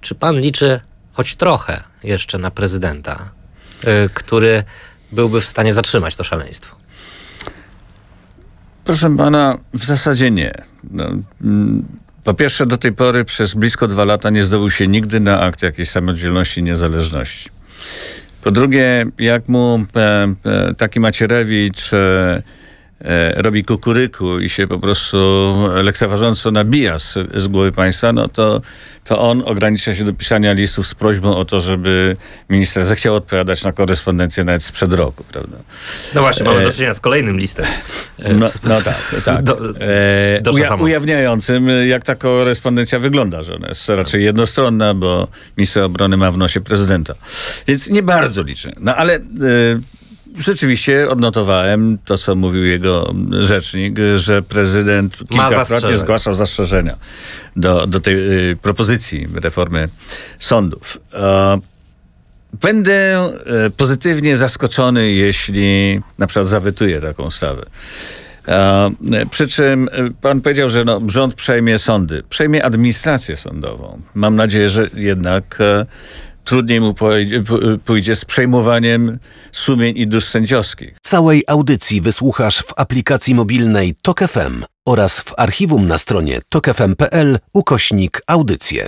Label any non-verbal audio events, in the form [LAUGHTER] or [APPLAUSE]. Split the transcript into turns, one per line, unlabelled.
Czy pan liczy choć trochę jeszcze na prezydenta, y, który byłby w stanie zatrzymać to szaleństwo? Proszę pana, w zasadzie nie.
No, mm, po pierwsze, do tej pory przez blisko dwa lata nie zdobył się nigdy na akt jakiejś samodzielności i niezależności. Po drugie, jak mu e, e, taki Macierewicz e, E, robi kukuryku i się po prostu lekceważąco nabija z, z, głowy państwa, no to, to on ogranicza się do pisania listów z prośbą o to, żeby minister zechciał odpowiadać na korespondencję nawet sprzed roku, prawda?
No właśnie, mamy e... do czynienia z kolejnym listem. E, no, no tak, tak. [LAUGHS] Do, e, do Uja
ujawniającym, jak ta korespondencja wygląda, że ona jest raczej jednostronna, bo minister obrony ma w nosie prezydenta. Więc nie bardzo liczę. No ale... E rzeczywiście odnotowałem to, co mówił jego rzecznik, że prezydent kilkakrotnie zgłaszał zastrzeżenia do, do tej y, propozycji reformy sądów. E, będę y, pozytywnie zaskoczony, jeśli na przykład zawetuję taką ustawę. E, przy czym e, pan powiedział, że no, rząd przejmie sądy, przejmie administrację sądową. Mam nadzieję, że jednak e, trudniej mu pójdzie z przejmowaniem sumień i dusz sędziowskich.
Całej audycji wysłuchasz w aplikacji mobilnej TokFM oraz w archiwum na stronie tokefm.pl ukośnik audycje.